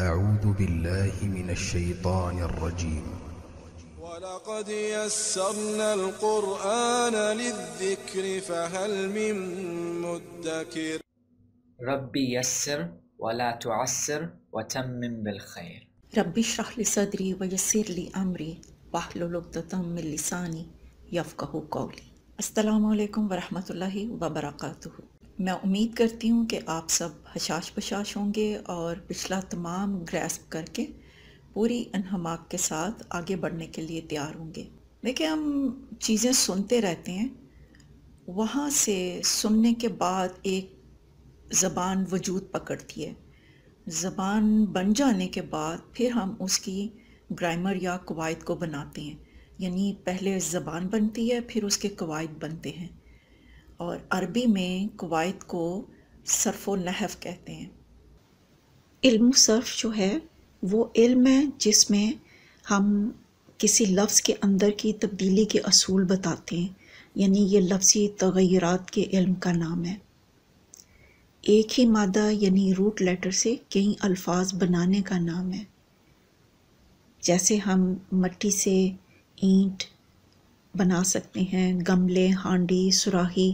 أعوذ بالله من الشيطان الرجيم ولقد يسرنا القرآن للذكر فهل من مدكر ربي يسر ولا تعسر وتمم بالخير ربي اشرح لي صدري ويسر لي أمري واحلل عقدة من لساني يفقه قولي السلام عليكم ورحمة الله وبركاته मैं उम्मीद करती हूँ कि आप सब हशाश पशाश होंगे और पिछला तमाम ग्रैस्प करके पूरी अनहमाक के साथ आगे बढ़ने के लिए तैयार होंगे देखिए हम चीज़ें सुनते रहते हैं वहाँ से सुनने के बाद एक ज़बान वजूद पकड़ती है ज़बान बन जाने के बाद फिर हम उसकी ग्रामर या कवायद को बनाते हैं यानी पहले ज़बान बनती है फिर उसके कवायद बनते हैं और अरबी में कुवैत को सरफो नहव कहते हैं इल्म सर्फ जो है वो इल्म है जिसमें हम किसी लफ्ज़ के अंदर की तब्दीली के असूल बताते हैं यानी ये लफ्ज़ी तगैरत के इल्म का नाम है एक ही मादा यानी रूट लेटर से कई अल्फाज बनाने का नाम है जैसे हम मट्टी से ईंट बना सकते हैं गमले हांडी सुराही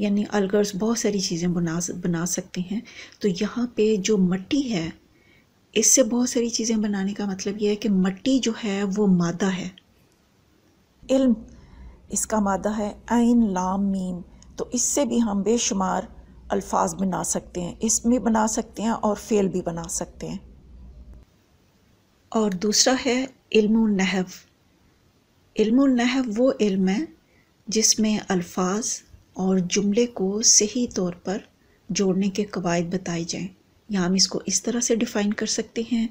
यानी अलगर्स बहुत सारी चीज़ें बना बना सकते हैं तो यहाँ पे जो मट्टी है इससे बहुत सारी चीज़ें बनाने का मतलब यह है कि मट्टी जो है वो मादा है इल्म इसका मादा है आइन लाम मीम तो इससे भी हम बेशुमार अल्फाज बना सकते हैं इसमें बना सकते हैं और फेल भी बना सकते हैं और दूसरा है इल्म नहव इल्मनहब वो इल्म है जिसमें अल्फाज और जुमले को सही तौर पर जोड़ने के कवायद बताए जाएं या हम इसको इस तरह से डिफ़ाइन कर सकते हैं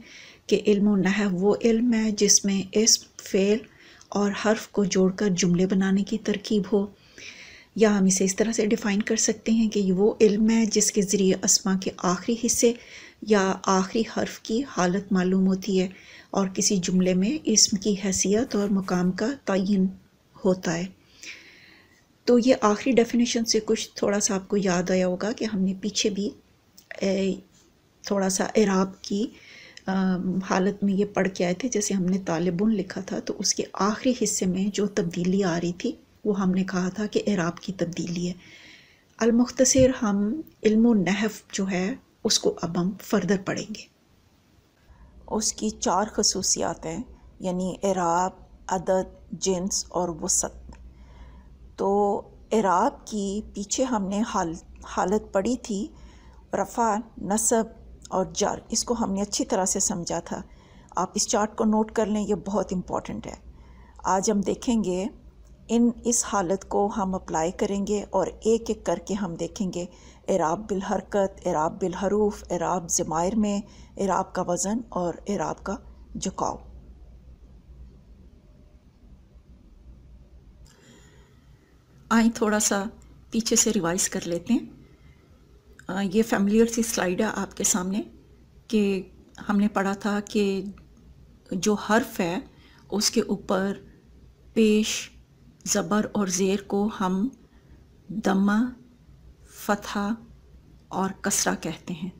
कि इल्म वो इल्म है जिसमें इस फ़ेल और हर्फ को जोड़कर जुमले बनाने की तरकीब हो या हम इसे इस तरह से डिफ़ाइन कर सकते हैं कि वो इल्म है जिसके ज़रिए असमा के आखिरी हिस्से या आखिरी हर्फ की हालत मालूम होती है और किसी जुमले में इसम की हैसियत और मुकाम का तयन होता है तो ये आखिरी डेफिनेशन से कुछ थोड़ा सा आपको याद आया होगा कि हमने पीछे भी थोड़ा सा इराब की हालत में ये पढ़ के आए थे जैसे हमने तालिबुन लिखा था तो उसके आखिरी हिस्से में जो तब्दीली आ रही थी वो हमने कहा था कि इराब की तब्दीली है अलमुख्तर हम इल्म नहफ जो है उसको अब हम फर्दर पढ़ेंगे उसकी चार खसूसियात हैं यानी एराब अदद जिन्स और वसत तो एराब की पीछे हमने हाल हालत पढ़ी थी रफ़ा नसब और जर इसको हमने अच्छी तरह से समझा था आप इस चार्ट को नोट कर लें ये बहुत इम्पॉर्टेंट है आज हम देखेंगे इन इस हालत को हम अप्लाई करेंगे और एक एक करके हम देखेंगे इराब बिलहरकत एराब बिलहरूफ एराब ज़मायर में एराब का वज़न और एराब का झुकाव आई थोड़ा सा पीछे से रिवाइज़ कर लेते हैं आ, ये फैमिलियर सी स्लाइड है आपके सामने कि हमने पढ़ा था कि जो हर्फ है उसके ऊपर पेश ज़बर और ज़ेर को हम दमा फतहा और कसरा कहते हैं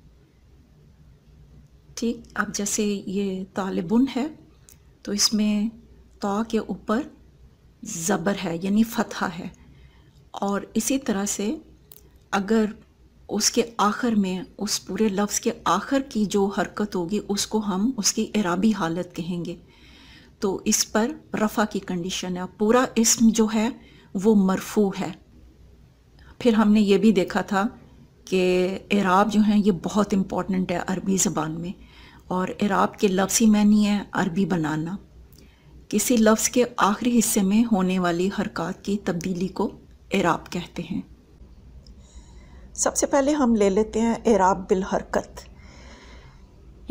ठीक अब जैसे ये तालिबुन है तो इसमें तो के ऊपर ज़बर है यानी फतहा है और इसी तरह से अगर उसके आखिर में उस पूरे लफ्ज़ के आखिर की जो हरकत होगी उसको हम उसकी इराबी हालत कहेंगे तो इस पर रफ़ा की कंडीशन है पूरा इसम जो है वो मरफू है फिर हमने ये भी देखा था कि एराब जो हैं ये बहुत इम्पॉर्टेंट है अरबी ज़बान में और एराब के लफ्स ही मैनी है अरबी बनाना किसी लफ्ज़ के आखिरी हिस्से में होने वाली हरकत की तब्दीली को एराब कहते हैं सबसे पहले हम ले लेते हैं एराब बिल हरकत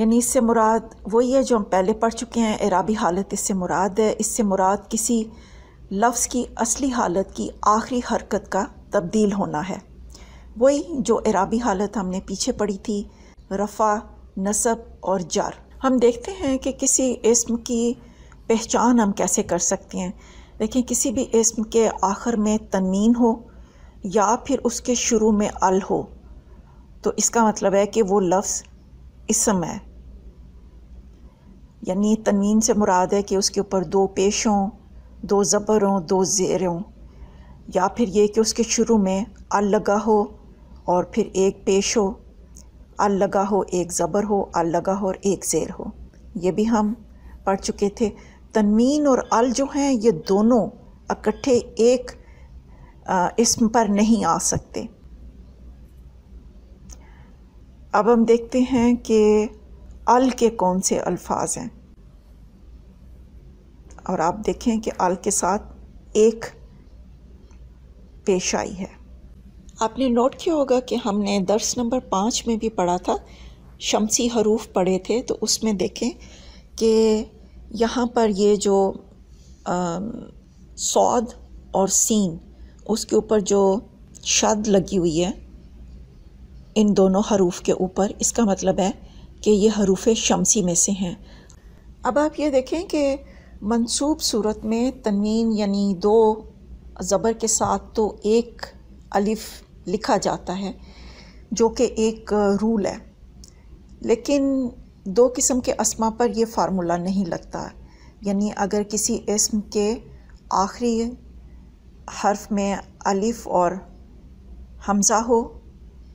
यानी इससे मुराद वही है जो हम पहले पढ़ चुके हैं एराबी हालत इससे मुराद है इससे मुराद किसी लफ्ज़ की असली हालत की आखिरी हरकत का तब्दील होना है वही जो इराबी हालत हमने पीछे पड़ी थी रफ़ा नसब और जार हम देखते हैं कि किसी इसम की पहचान हम कैसे कर सकते हैं देखें किसी भी इसम के आखिर में तनमीन हो या फिर उसके शुरू में अल हो तो इसका मतलब है कि वो लफ्ज़ इसम है यानी तनवीन से मुराद है कि उसके ऊपर दो पेशों दो जबरों दो जेरों या फिर ये कि उसके शुरू में अल लगा हो और फिर एक पेश हो अल लगा हो एक ज़बर हो अल लगा हो और एक ज़ेर हो ये भी हम पढ़ चुके थे तनमीन और अल जो हैं ये दोनों इकट्ठे एक इसम पर नहीं आ सकते अब हम देखते हैं कि अल के कौन से अल्फाज हैं और आप देखें कि अल के साथ एक पेश आई है आपने नोट किया होगा कि हमने दर्स नंबर पाँच में भी पढ़ा था शमसी हरूफ पढ़े थे तो उसमें देखें कि यहाँ पर ये जो आ, सौद और सीन उसके ऊपर जो शद लगी हुई है इन दोनों हरूफ के ऊपर इसका मतलब है कि ये हरूफ शमसी में से हैं अब आप ये देखें कि मंसूब सूरत में तनवीन यानी दो ज़बर के साथ तो एक अलिफ लिखा जाता है जो कि एक रूल है लेकिन दो किस्म के अस्मा पर यह फार्मूला नहीं लगता यानी अगर किसी इसम के आखिरी हर्फ में अलिफ और हमज़ा हो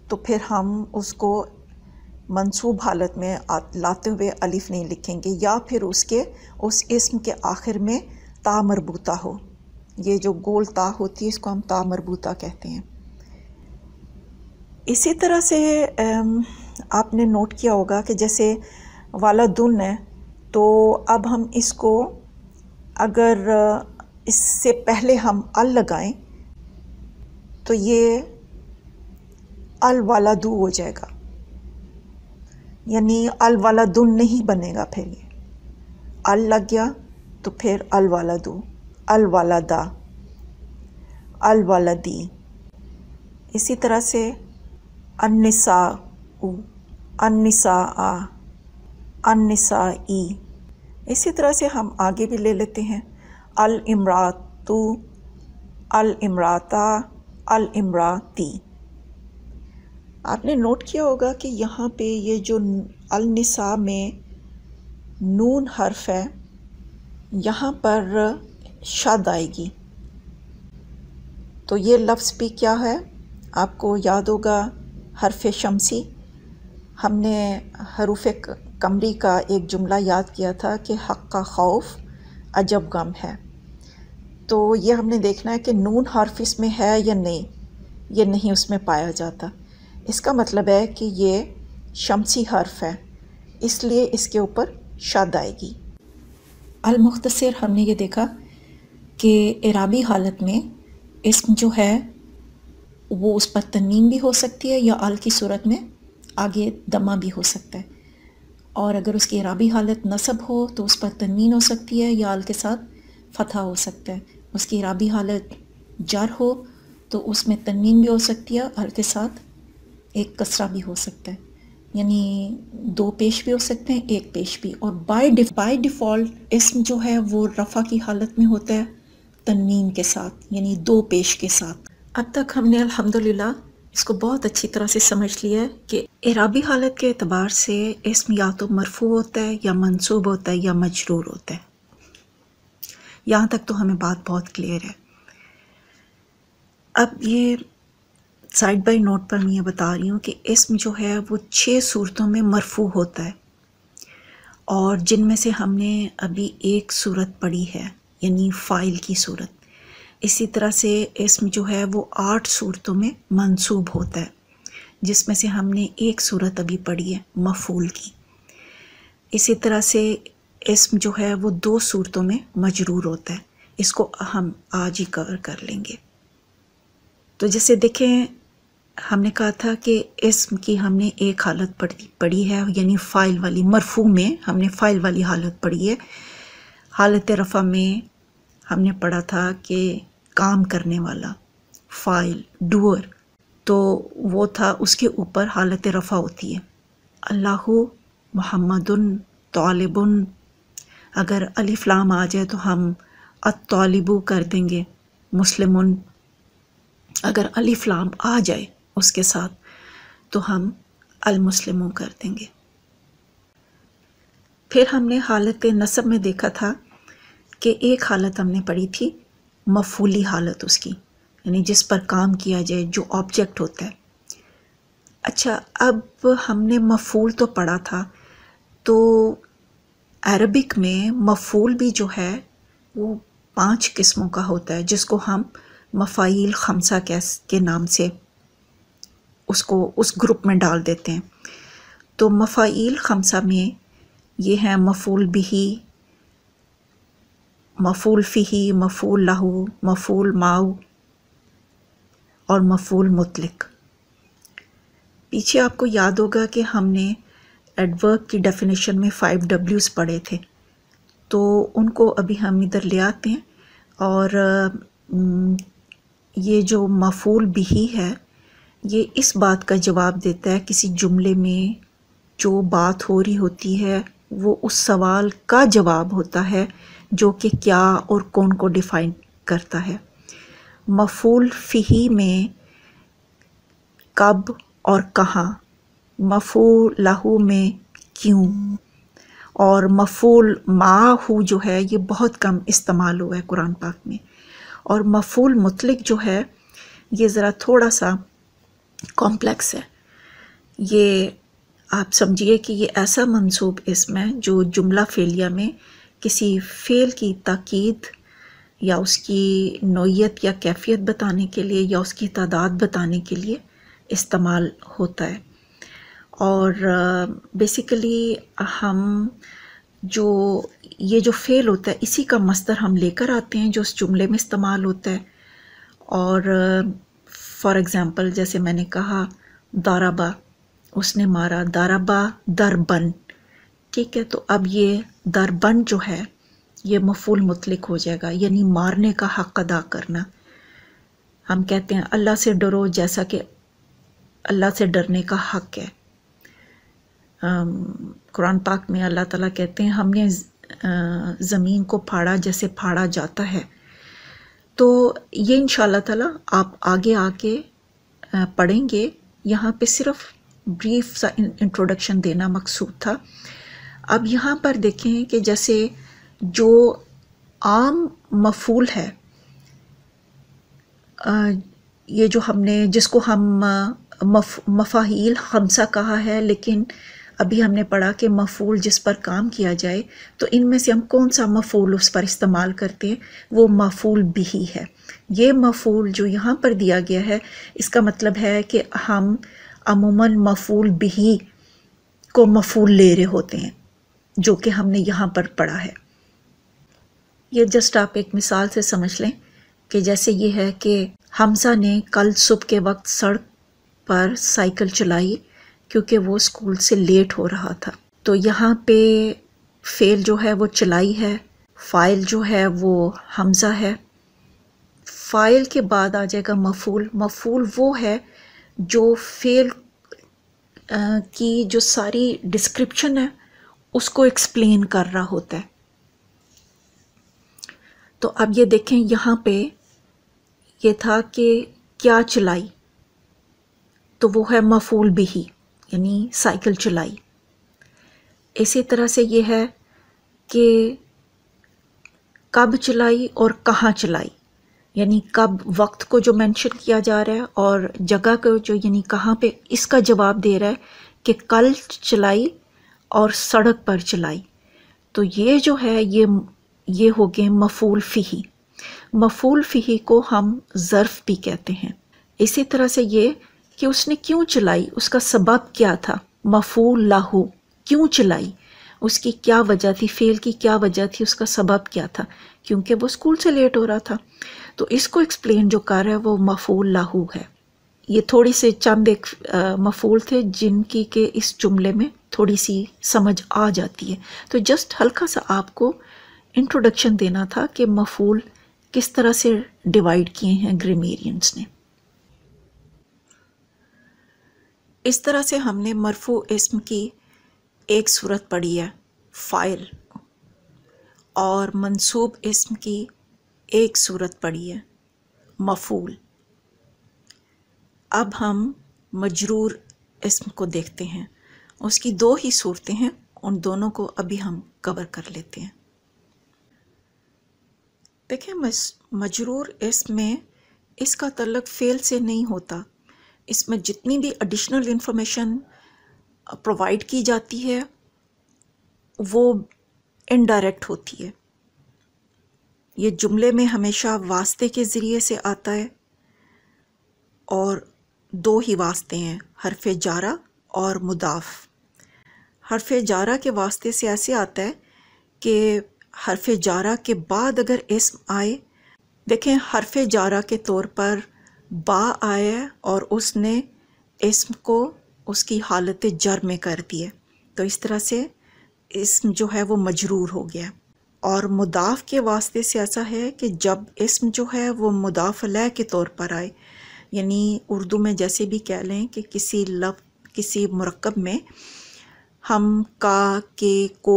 तो फिर हम उसको मंसूब हालत में लाते हुए अलिफ नहीं लिखेंगे या फिर उसके उस इसम के आखिर में ता मरबूता हो ये जो गोल ता होती है इसको हम ता मरबूता कहते हैं इसी तरह से आपने नोट किया होगा कि जैसे वाला दुन है तो अब हम इसको अगर इससे पहले हम अल लगाएं तो ये अल वाला दू हो जाएगा यानी अल वाला दुन नहीं बनेगा फिर ये अल लग गया तो फिर अल वाला दू अलवालदा अलवालदी इसी तरह से अनसा उ अनसा आ अनसा ई इसी तरह से हम आगे भी ले लेते हैं अल इमरातु अल इमराता अल इमराती आपने नोट किया होगा कि यहाँ पे ये जो अलनिसा में नून हर्फ है यहाँ पर शद आएगी तो ये लफ्ज़ भी क्या है आपको याद होगा हरफ शमसी हमने हरूफ कमरी का एक जुमला याद किया था कि हक़ का खौफ अजब गम है तो ये हमने देखना है कि नून हर्फ इसमें है या नहीं ये नहीं उसमें पाया जाता इसका मतलब है कि ये शमसी हर्फ है इसलिए इसके ऊपर शद आएगी अलमुख्तर हमने ये देखा कि इराबी हालत में इसम जो है वो उस पर तनीम भी हो सकती है या आल की सूरत में आगे दमा भी हो सकता है और अगर उसकी इराबी हालत नसब हो तो उस पर तनवीन हो सकती है या आल के साथ फतह हो सकता है उसकी इराबी हालत जर हो तो उसमें तनवीन भी हो सकती है आल के साथ एक कसरा भी हो सकता है यानी दो पेश भी हो सकते हैं एक पेश भी और बाय डिफ बाय डिफ़ॉल्ट इसम जो है वो रफ़ा की हालत में होता है तन्वीन के साथ यानी दो पेश के साथ अब तक हमने अल्हम्दुलिल्लाह इसको बहुत अच्छी तरह से समझ लिया है कि इराबी हालत के अतबार से इसम या तो मरफू होता है या मनसूब होता है या मजरूर होता है यहाँ तक तो हमें बात बहुत क्लियर है अब ये साइड बाई नोट पर मैं ये बता रही हूँ कि इसम जो है वो छः सूरतों में मरफू होता है और जिनमें से हमने अभी एक सूरत पढ़ी है यानी फ़ाइल की सूरत इसी तरह से इसम जो है वो आठ सूरतों में मंसूब होता है जिसमें से हमने एक सूरत अभी पढ़ी है मफूल की इसी तरह से इसम जो है वो दो सूरतों में मजरूर होता है इसको हम आज ही कवर कर लेंगे तो जैसे देखें हमने कहा था कि इसम की हमने एक हालत पढ़ी पढ़ी है यानी फ़ाइल वाली मरफू में हमने फ़ाइल वाली हालत पढ़ी है हालत रफ़ा में हमने पढ़ा था कि काम करने वाला फाइल डूअर तो वो था उसके ऊपर हालत रफ़ा होती है अल्लाह मोहम्मद तालिबन अगर अली अलीफ़लाम आ जाए तो हम अतालिबू कर देंगे मुस्लिम अगर अली फ़लाम आ जाए उसके साथ तो हम अलमुस्लिमों कर देंगे फिर हमने हालत नसब में देखा था कि एक हालत हमने पढ़ी थी मफूली हालत उसकी यानी जिस पर काम किया जाए जो ऑब्जेक्ट होता है अच्छा अब हमने मफूल तो पढ़ा था तो अरबिक में मफूल भी जो है वो पांच किस्मों का होता है जिसको हम मफ़ाइल खमसा कैस के नाम से उसको उस ग्रुप में डाल देते हैं तो मफ़ाइल खमसा में ये हैं मफूल बिही मफूल फ़िही मफूल लहू मफूल माऊ और मफूल मुतलक पीछे आपको याद होगा कि हमने एडवर्क की डेफिनेशन में फ़ाइव डब्ल्यूज़ पढ़े थे तो उनको अभी हम इधर ले आते हैं और ये जो मफूल बिही है ये इस बात का जवाब देता है किसी जुमले में जो बात हो रही होती है वो उस सवाल का जवाब होता है जो कि क्या और कौन को डिफ़ाइन करता है मफूल फ़ी में कब और कहाँ मफू लहू में क्यों और मफूल माहू जो है ये बहुत कम इस्तेमाल हुआ है कुरान पाक में और मफूल मुतलिक जो है ये ज़रा थोड़ा सा कॉम्प्लेक्स है ये आप समझिए कि ये ऐसा मंसूब इसमें जो जुमला फेलिया में किसी फ़ेल की ताक़द या उसकी नोयत या कैफियत बताने के लिए या उसकी तादाद बताने के लिए इस्तेमाल होता है और बेसिकली हम जो ये जो फ़ेल होता है इसी का मस्तर हम लेकर आते हैं जो उस जुमले में इस्तेमाल होता है और फॉर एग्ज़ाम्पल जैसे मैंने कहा दाराबा उसने मारा दाराबा दरबन ठीक है तो अब ये दरबन जो है ये मफूल मुतलिक हो जाएगा यानी मारने का हक अदा करना हम कहते हैं अल्लाह से डरो जैसा कि अल्लाह से डरने का हक है कुरान पाक में अल्लाह ताला कहते हैं हमने ज़मीन को फाड़ा जैसे फाड़ा जाता है तो ये इन ताला आप आगे आके पढ़ेंगे यहाँ पे सिर्फ ब्रीफ सा इंट्रोडक्शन देना मकसूद था अब यहाँ पर देखें कि जैसे जो आम मफूल है ये जो हमने जिसको हम मफाहील हमसा कहा है लेकिन अभी हमने पढ़ा कि मफूल जिस पर काम किया जाए तो इनमें से हम कौन सा मफूल उस पर इस्तेमाल करते हैं वो मफूल बिही है ये मफूल जो यहाँ पर दिया गया है इसका मतलब है कि हम अमूमन मफूल भी को मफूल ले रहे होते हैं जो कि हमने यहाँ पर पढ़ा है ये जस्ट आप एक मिसाल से समझ लें कि जैसे ये है कि हमजा ने कल सुबह के वक्त सड़क पर साइकिल चलाई क्योंकि वो स्कूल से लेट हो रहा था तो यहाँ पे फेल जो है वो चलाई है फ़ाइल जो है वो हमज़ा है फ़ाइल के बाद आ जाएगा मफूल मफूल वो है जो फेल की जो सारी डिस्क्रिप्शन है उसको एक्सप्लेन कर रहा होता है तो अब ये देखें यहाँ पे ये था कि क्या चलाई तो वो है मफूल बिही यानी साइकिल चलाई इसी तरह से ये है कि कब चलाई और कहाँ चलाई यानी कब वक्त को जो मेंशन किया जा रहा है और जगह को जो यानी कहाँ पे इसका जवाब दे रहा है कि कल चलाई और सड़क पर चलाई तो ये जो है ये ये हो गए मफूल फ़ी मफूल फ़ी को हम ज़र्फ़ भी कहते हैं इसी तरह से ये कि उसने क्यों चलाई उसका सबब क्या था मफूल लाहू क्यों चलाई उसकी क्या वजह थी फेल की क्या वजह थी उसका सबब क्या था क्योंकि वो स्कूल से लेट हो रहा था तो इसको एक्सप्लेन जो कर रहा है वो मफूल लाहू है ये थोड़ी से चंद एक मफूल थे जिनकी के इस जुमले में थोड़ी सी समझ आ जाती है तो जस्ट हल्का सा आपको इंट्रोडक्शन देना था कि मफूल किस तरह से डिवाइड किए हैं ग्रेमेरियंस ने इस तरह से हमने मरफू इसम की एक सूरत पढ़ी है फ़ाइल और मंसूब इसम की एक सूरत पढ़ी है मफूल अब हम मजरूर इसम को देखते हैं उसकी दो ही सूरतें हैं उन दोनों को अभी हम कवर कर लेते हैं देखें मजरूर इसमें इसका तलक फेल से नहीं होता इसमें जितनी भी एडिशनल इन्फॉर्मेशन प्रोवाइड की जाती है वो इनडायरेक्ट होती है ये जुमले में हमेशा वास्ते के ज़रिए से आता है और दो ही वास्ते हैं हरफ जारा और मुदाफ़ हरफ जारा के वास्ते से ऐसे आता है कि हरफ जारा के बाद अगर इसम आए देखें हरफ जारा के तौर पर बा आया और उसने इसम को उसकी हालत जर में कर दी है तो इस तरह से इसम जो है वो मजरूर हो गया और मुदाफ़ के वास्ते से ऐसा है कि जब इसम जो है वो मुदाफ़ल के तौर पर आए यानी उर्दू में जैसे भी कह लें कि किसी लफ किसी मरकब में हम का के को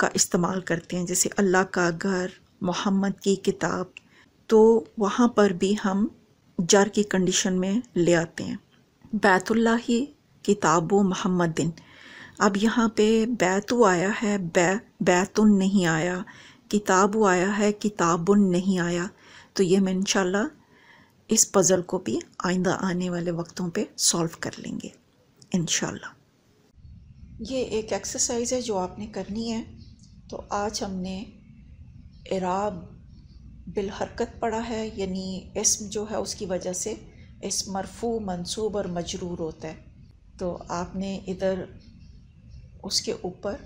का इस्तेमाल करते हैं जैसे अल्लाह का घर मोहम्मद की किताब तो वहाँ पर भी हम जर की कंडीशन में ले आते हैं बैतुल्ला ही किताब व मोहम्मदिन अब यहाँ पे बैतु आया है बै बैतुन नहीं आया किताब आया है किताबुन नहीं आया तो ये हम इन इस पज़ल को भी आइंदा आने वाले वक्तों पे सॉल्व कर लेंगे इनशाला ये एक एक्सरसाइज है जो आपने करनी है तो आज हमने इराब बिल हरकत पढ़ा है यानी इसम जो है उसकी वजह से इस मरफू मंसूब और मजरूर होता है तो आपने इधर उसके ऊपर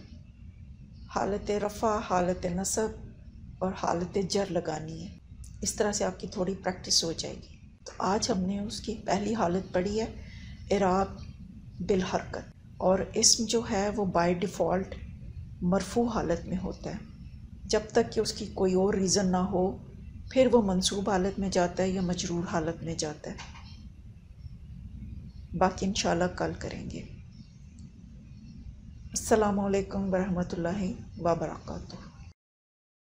हालत रफ़ा हालत नसब और हालत जर लगानी है इस तरह से आपकी थोड़ी प्रैक्टिस हो जाएगी तो आज हमने उसकी पहली हालत पढ़ी है इराब बिल हरकत और इसम जो है वो बाय डिफ़ॉल्ट मरफू हालत में होता है जब तक कि उसकी कोई और रीज़न ना हो फिर वो मंसूब हालत में जाता है या मजरूर हालत में जाता है बाकी इन कल करेंगे अल्लाम वरहमल वबरकू